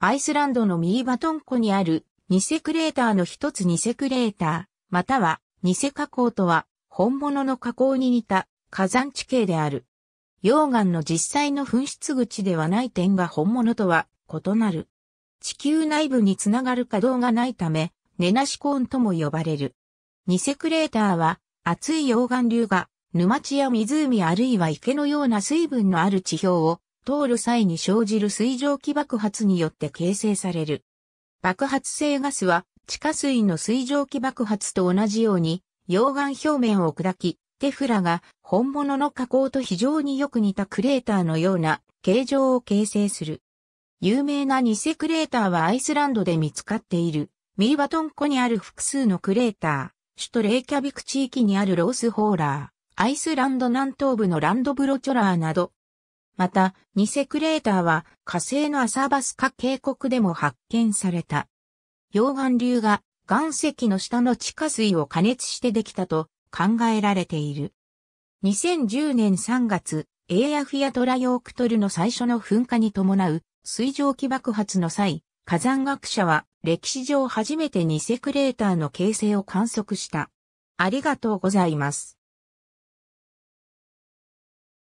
アイスランドのミーバトン湖にあるニセクレーターの一つニセクレーター、またはニセ火口とは本物の火口に似た火山地形である。溶岩の実際の噴出口ではない点が本物とは異なる。地球内部につながる稼働がないため、ネナシコーンとも呼ばれる。ニセクレーターは、熱い溶岩流が、沼地や湖あるいは池のような水分のある地表を通る際に生じる水蒸気爆発によって形成される。爆発性ガスは地下水の水蒸気爆発と同じように溶岩表面を砕き、テフラが本物の火口と非常によく似たクレーターのような形状を形成する。有名な偽クレーターはアイスランドで見つかっている、ミーバトン湖にある複数のクレーター、首都レイキャビク地域にあるロースホーラー、アイスランド南東部のランドブロチョラーなど、また、ニセクレーターは火星のアサバスカ渓谷でも発見された。溶岩流が岩石の下の地下水を加熱してできたと考えられている。2010年3月、エーアフィアトラヨークトルの最初の噴火に伴う水蒸気爆発の際、火山学者は歴史上初めてニセクレーターの形成を観測した。ありがとうございます。